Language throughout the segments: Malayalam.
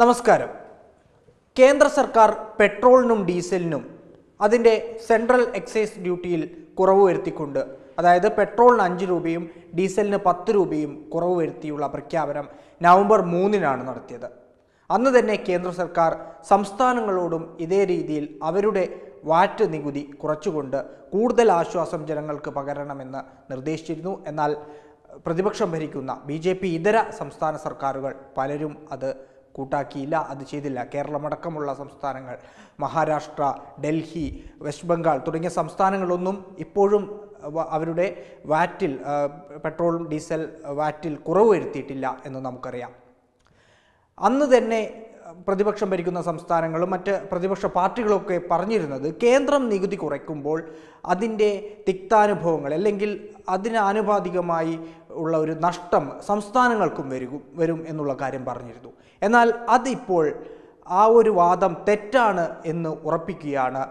നമസ്കാരം കേന്ദ്ര സർക്കാർ പെട്രോളിനും ഡീസലിനും അതിൻ്റെ സെൻട്രൽ എക്സൈസ് ഡ്യൂട്ടിയിൽ കുറവ് വരുത്തിക്കൊണ്ട് അതായത് പെട്രോളിന് അഞ്ച് രൂപയും ഡീസലിന് പത്ത് രൂപയും കുറവ് വരുത്തിയുള്ള പ്രഖ്യാപനം നവംബർ മൂന്നിനാണ് നടത്തിയത് അന്ന് തന്നെ കേന്ദ്ര സർക്കാർ സംസ്ഥാനങ്ങളോടും ഇതേ രീതിയിൽ അവരുടെ വാറ്റ് നികുതി കുറച്ചുകൊണ്ട് കൂടുതൽ ആശ്വാസം ജനങ്ങൾക്ക് പകരണമെന്ന് നിർദ്ദേശിച്ചിരുന്നു എന്നാൽ പ്രതിപക്ഷം ഭരിക്കുന്ന ബി ഇതര സംസ്ഥാന സർക്കാരുകൾ പലരും അത് കൂട്ടാക്കിയില്ല അത് ചെയ്തില്ല കേരളമടക്കമുള്ള സംസ്ഥാനങ്ങൾ മഹാരാഷ്ട്ര ഡൽഹി വെസ്റ്റ് ബംഗാൾ തുടങ്ങിയ സംസ്ഥാനങ്ങളൊന്നും ഇപ്പോഴും അവരുടെ വാറ്റിൽ പെട്രോളും ഡീസൽ വാറ്റിൽ കുറവ് വരുത്തിയിട്ടില്ല എന്ന് നമുക്കറിയാം അന്ന് തന്നെ പ്രതിപക്ഷം ഭരിക്കുന്ന സംസ്ഥാനങ്ങളും മറ്റ് പ്രതിപക്ഷ പാർട്ടികളൊക്കെ പറഞ്ഞിരുന്നത് കേന്ദ്രം നികുതി കുറയ്ക്കുമ്പോൾ അതിൻ്റെ തിക്താനുഭവങ്ങൾ അല്ലെങ്കിൽ അതിന് ആനുപാതികമായി ഉള്ള ഒരു നഷ്ടം സംസ്ഥാനങ്ങൾക്കും വരും വരും എന്നുള്ള കാര്യം പറഞ്ഞിരുന്നു എന്നാൽ അതിപ്പോൾ ആ ഒരു വാദം തെറ്റാണ് എന്ന് ഉറപ്പിക്കുകയാണ്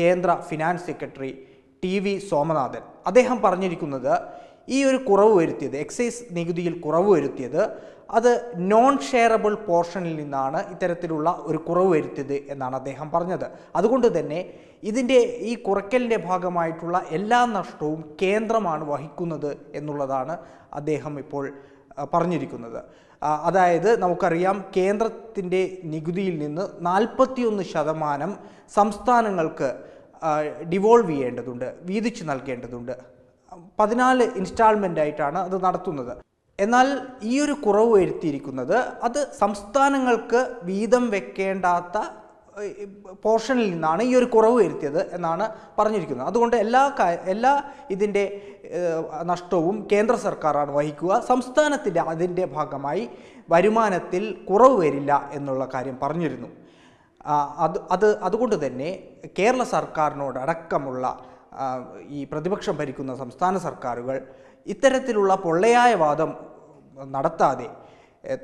കേന്ദ്ര finance secretary T V Somanathan അദ്ദേഹം പറഞ്ഞിരിക്കുന്നത് ഈ ഒരു കുറവ് വരുത്തിയത് എക്സൈസ് നികുതിയിൽ കുറവ് വരുത്തിയത് അത് നോൺ ഷെയറബിൾ പോർഷനിൽ നിന്നാണ് ഇത്തരത്തിലുള്ള ഒരു കുറവ് വരുത്തിയത് എന്നാണ് അദ്ദേഹം പറഞ്ഞത് അതുകൊണ്ട് തന്നെ ഇതിൻ്റെ ഈ കുറയ്ക്കലിൻ്റെ ഭാഗമായിട്ടുള്ള എല്ലാ നഷ്ടവും കേന്ദ്രമാണ് വഹിക്കുന്നത് എന്നുള്ളതാണ് അദ്ദേഹം ഇപ്പോൾ പറഞ്ഞിരിക്കുന്നത് അതായത് നമുക്കറിയാം കേന്ദ്രത്തിൻ്റെ നികുതിയിൽ നിന്ന് നാൽപ്പത്തിയൊന്ന് ശതമാനം സംസ്ഥാനങ്ങൾക്ക് ഡിവോൾവ് ചെയ്യേണ്ടതുണ്ട് വീതിച്ചു നൽകേണ്ടതുണ്ട് പതിനാല് ഇൻസ്റ്റാൾമെൻ്റ് ആയിട്ടാണ് അത് നടത്തുന്നത് എന്നാൽ ഈ ഒരു കുറവ് വരുത്തിയിരിക്കുന്നത് അത് സംസ്ഥാനങ്ങൾക്ക് വീതം വെക്കേണ്ടാത്ത പോർഷനിൽ നിന്നാണ് ഈ ഒരു കുറവ് വരുത്തിയത് എന്നാണ് പറഞ്ഞിരിക്കുന്നത് അതുകൊണ്ട് എല്ലാ എല്ലാ ഇതിൻ്റെ നഷ്ടവും കേന്ദ്ര സർക്കാരാണ് വഹിക്കുക സംസ്ഥാനത്തിൻ്റെ അതിൻ്റെ ഭാഗമായി വരുമാനത്തിൽ കുറവ് വരില്ല എന്നുള്ള കാര്യം പറഞ്ഞിരുന്നു അത് അത് അതുകൊണ്ട് തന്നെ കേരള സർക്കാരിനോടക്കമുള്ള ഈ പ്രതിപക്ഷം ഭരിക്കുന്ന സംസ്ഥാന സർക്കാരുകൾ ഇത്തരത്തിലുള്ള പൊള്ളയായ വാദം നടത്താതെ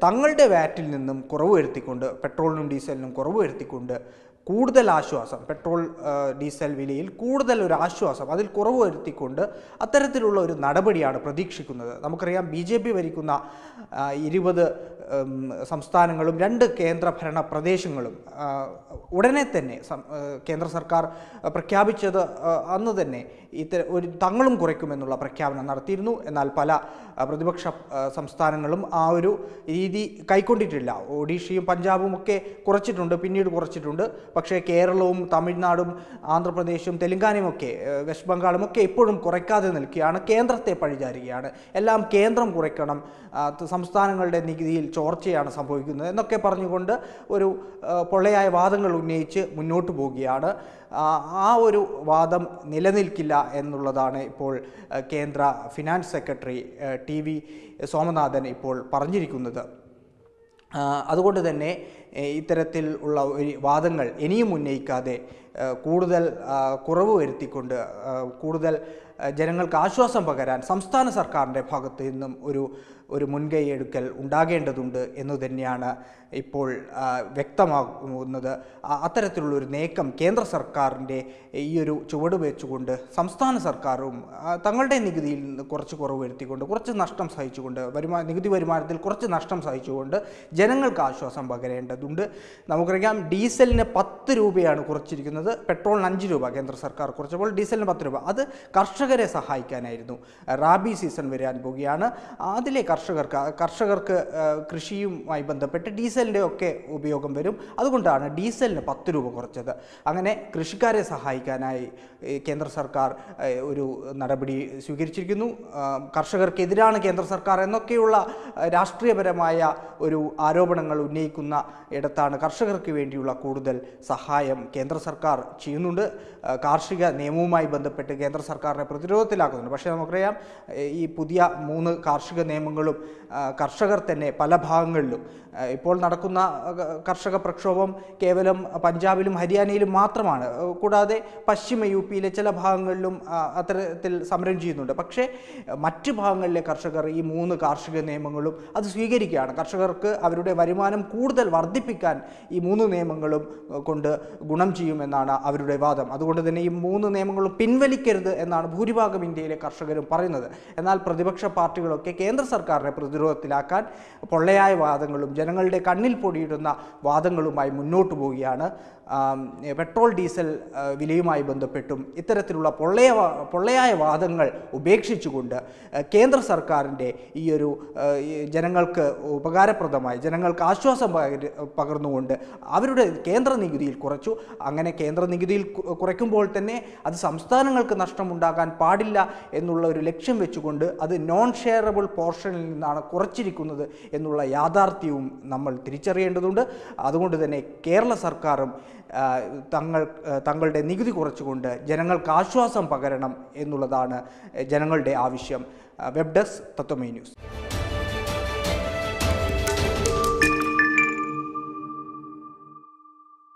തങ്ങളുടെ വാറ്റിൽ നിന്നും കുറവ് വരുത്തിക്കൊണ്ട് പെട്രോളിനും ഡീസലിനും കുറവ് വരുത്തിക്കൊണ്ട് കൂടുതൽ ആശ്വാസം പെട്രോൾ ഡീസൽ വിലയിൽ കൂടുതൽ ഒരു ആശ്വാസം അതിൽ കുറവ് വരുത്തിക്കൊണ്ട് അത്തരത്തിലുള്ള ഒരു നടപടിയാണ് പ്രതീക്ഷിക്കുന്നത് നമുക്കറിയാം ബി ജെ പി ഭരിക്കുന്ന ഇരുപത് സംസ്ഥാനങ്ങളും രണ്ട് കേന്ദ്രഭരണ പ്രദേശങ്ങളും ഉടനെ തന്നെ കേന്ദ്ര സർക്കാർ പ്രഖ്യാപിച്ചത് അന്ന് തന്നെ ഇത്തര ഒരു തങ്ങളും കുറയ്ക്കുമെന്നുള്ള പ്രഖ്യാപനം നടത്തിയിരുന്നു എന്നാൽ പല പ്രതിപക്ഷ സംസ്ഥാനങ്ങളും ആ ഒരു രീതി കൈക്കൊണ്ടിട്ടില്ല ഒഡീഷയും പഞ്ചാബും ഒക്കെ കുറച്ചിട്ടുണ്ട് പിന്നീട് കുറച്ചിട്ടുണ്ട് പക്ഷേ കേരളവും തമിഴ്നാടും ആന്ധ്രാപ്രദേശും തെലുങ്കാനയും ഒക്കെ വെസ്റ്റ് ബംഗാളും ഒക്കെ ഇപ്പോഴും കുറയ്ക്കാതെ നിൽക്കുകയാണ് കേന്ദ്രത്തെ പഴിചാരുകയാണ് എല്ലാം കേന്ദ്രം കുറയ്ക്കണം സംസ്ഥാനങ്ങളുടെ നികുതിയിൽ ചോർച്ചയാണ് സംഭവിക്കുന്നത് എന്നൊക്കെ പറഞ്ഞുകൊണ്ട് ഒരു പൊള്ളയായ വാദങ്ങൾ ഉന്നയിച്ച് മുന്നോട്ട് പോവുകയാണ് ആ ഒരു വാദം നിലനിൽക്കില്ല എന്നുള്ളതാണ് ഇപ്പോൾ കേന്ദ്ര finance secretary T V Somanathan ഇപ്പോൾ പറഞ്ഞിരിക്കുന്നത് അതുകൊണ്ട് തന്നെ ഇത്തരത്തിൽ ഉള്ള വാദങ്ങൾ ഇനിയും ഉന്നയിക്കാതെ കൂടുതൽ കുറവ് വരുത്തിക്കൊണ്ട് കൂടുതൽ ജനങ്ങൾക്ക് ആശ്വാസം പകരാൻ സംസ്ഥാന സർക്കാരിൻ്റെ ഭാഗത്ത് നിന്നും ഒരു ഒരു മുൻകൈ എടുക്കൽ ഉണ്ടാകേണ്ടതുണ്ട് എന്ന് തന്നെയാണ് ഇപ്പോൾ വ്യക്തമാകുന്നത് അത്തരത്തിലുള്ളൊരു നീക്കം കേന്ദ്ര സർക്കാരിൻ്റെ ഈ ഒരു ചുവട് വെച്ചുകൊണ്ട് സംസ്ഥാന സർക്കാരും തങ്ങളുടെ നികുതിയിൽ നിന്ന് കുറച്ച് കുറവ് വരുത്തിക്കൊണ്ട് കുറച്ച് നഷ്ടം സഹിച്ചുകൊണ്ട് വരുമാന നികുതി വരുമാനത്തിൽ കുറച്ച് നഷ്ടം സഹിച്ചുകൊണ്ട് ജനങ്ങൾക്ക് ആശ്വാസം പകരേണ്ടത് ഉണ്ട് നമുക്കറിയാം ഡീസലിന് പത്ത് രൂപയാണ് കുറച്ചിരിക്കുന്നത് പെട്രോളിന് അഞ്ച് രൂപ കേന്ദ്ര സർക്കാർ കുറച്ചപ്പോൾ ഡീസലിന് പത്ത് രൂപ അത് കർഷകരെ സഹായിക്കാനായിരുന്നു റാബി സീസൺ വരാൻ പോവുകയാണ് അതിലെ കർഷകർക്ക് കർഷകർക്ക് കൃഷിയുമായി ബന്ധപ്പെട്ട് ഡീസലിൻ്റെ ഒക്കെ ഉപയോഗം വരും അതുകൊണ്ടാണ് ഡീസലിന് പത്ത് രൂപ കുറച്ചത് അങ്ങനെ കൃഷിക്കാരെ സഹായിക്കാനായി കേന്ദ്ര സർക്കാർ ഒരു നടപടി സ്വീകരിച്ചിരിക്കുന്നു കർഷകർക്കെതിരാണ് കേന്ദ്ര സർക്കാർ എന്നൊക്കെയുള്ള രാഷ്ട്രീയപരമായ ഒരു ആരോപണങ്ങൾ ഉന്നയിക്കുന്ന ഇടത്താണ് കർഷകർക്ക് വേണ്ടിയുള്ള കൂടുതൽ സഹായം കേന്ദ്ര സർക്കാർ ചെയ്യുന്നുണ്ട് കാർഷിക നിയമവുമായി ബന്ധപ്പെട്ട് കേന്ദ്ര സർക്കാരിനെ പ്രതിരോധത്തിലാക്കുന്നുണ്ട് പക്ഷേ നമുക്കറിയാം ഈ പുതിയ മൂന്ന് കാർഷിക നിയമങ്ങളും കർഷകർ തന്നെ പല ഭാഗങ്ങളിലും ഇപ്പോൾ നടക്കുന്ന കർഷക പ്രക്ഷോഭം കേവലം പഞ്ചാബിലും ഹരിയാനയിലും മാത്രമാണ് കൂടാതെ പശ്ചിമ യു പിയിലെ ചില ഭാഗങ്ങളിലും അത്തരത്തിൽ സമരം ചെയ്യുന്നുണ്ട് പക്ഷേ മറ്റ് ഭാഗങ്ങളിലെ കർഷകർ ഈ മൂന്ന് കാർഷിക നിയമങ്ങളും അത് സ്വീകരിക്കുകയാണ് കർഷകർക്ക് അവരുടെ വരുമാനം കൂടുതൽ വർദ്ധ വർദ്ധിപ്പിക്കാൻ ഈ മൂന്ന് നിയമങ്ങളും കൊണ്ട് ഗുണം ചെയ്യുമെന്നാണ് അവരുടെ വാദം അതുകൊണ്ട് തന്നെ ഈ മൂന്ന് നിയമങ്ങളും പിൻവലിക്കരുത് എന്നാണ് ഭൂരിഭാഗം ഇന്ത്യയിലെ കർഷകരും പറയുന്നത് എന്നാൽ പ്രതിപക്ഷ പാർട്ടികളൊക്കെ കേന്ദ്ര സർക്കാരിനെ പ്രതിരോധത്തിലാക്കാൻ പൊള്ളയായ വാദങ്ങളും ജനങ്ങളുടെ കണ്ണിൽ പൊടിയിടുന്ന വാദങ്ങളുമായി മുന്നോട്ട് പോവുകയാണ് പെട്രോൾ ഡീസൽ വിലയുമായി ബന്ധപ്പെട്ടും ഇത്തരത്തിലുള്ള പൊള്ളയ പൊള്ളയായ വാദങ്ങൾ ഉപേക്ഷിച്ചുകൊണ്ട് കേന്ദ്ര സർക്കാരിൻ്റെ ഈ ഒരു ജനങ്ങൾക്ക് ഉപകാരപ്രദമായി ജനങ്ങൾക്ക് ആശ്വാസം പകർന്നുകൊണ്ട് അവരുടെ കേന്ദ്ര നികുതിയിൽ കുറച്ചു അങ്ങനെ കേന്ദ്ര നികുതിയിൽ കുറയ്ക്കുമ്പോൾ തന്നെ അത് സംസ്ഥാനങ്ങൾക്ക് നഷ്ടമുണ്ടാകാൻ പാടില്ല എന്നുള്ള ഒരു ലക്ഷ്യം വെച്ചുകൊണ്ട് അത് നോൺ ഷെയറബിൾ പോർഷനിൽ നിന്നാണ് കുറച്ചിരിക്കുന്നത് എന്നുള്ള യാഥാർത്ഥ്യവും നമ്മൾ തിരിച്ചറിയേണ്ടതുണ്ട് അതുകൊണ്ട് തന്നെ കേരള സർക്കാരും തങ്ങൾ തങ്ങളുടെ നികുതി കുറച്ചുകൊണ്ട് ജനങ്ങൾക്ക് ആശ്വാസം പകരണം എന്നുള്ളതാണ് ജനങ്ങളുടെ ആവശ്യം വെബ് ഡെസ്ക് തത്വമേ ന്യൂസ്